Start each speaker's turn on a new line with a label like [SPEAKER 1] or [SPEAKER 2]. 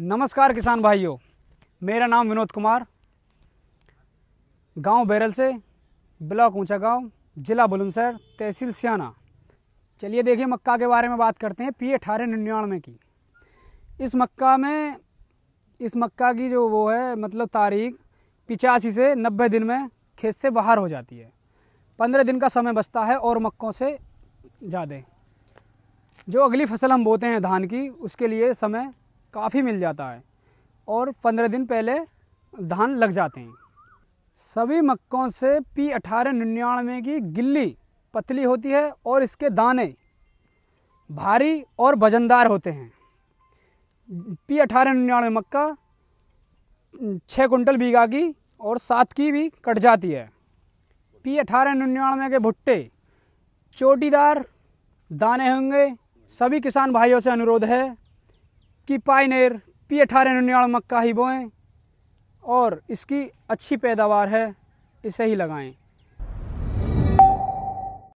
[SPEAKER 1] नमस्कार किसान भाइयों मेरा नाम विनोद कुमार गांव बैरल से ब्लॉक ऊंचा गांव जिला बुलंदशहर तहसील सियाना चलिए देखिए मक्का के बारे में बात करते हैं पी अठारह निन्यानवे की इस मक्का में इस मक्का की जो वो है मतलब तारीख पिचासी से नब्बे दिन में खेत से बाहर हो जाती है पंद्रह दिन का समय बचता है और मक्कों से ज़्यादा जो अगली फसल हम बोते हैं धान की उसके लिए समय काफ़ी मिल जाता है और पंद्रह दिन पहले धान लग जाते हैं सभी मक्कों से पी अठारह निन्यानवे की गिल्ली पतली होती है और इसके दाने भारी और वजनदार होते हैं पी अठारह निन्यानवे मक्का छः कुंटल बीघा की और सात की भी कट जाती है पी अठारह निन्यानवे के भुट्टे चोटीदार दाने होंगे सभी किसान भाइयों से अनुरोध है की पाइनेर पी अठारह निन्यानवे मक्का ही बोएँ और इसकी अच्छी पैदावार है इसे ही लगाएं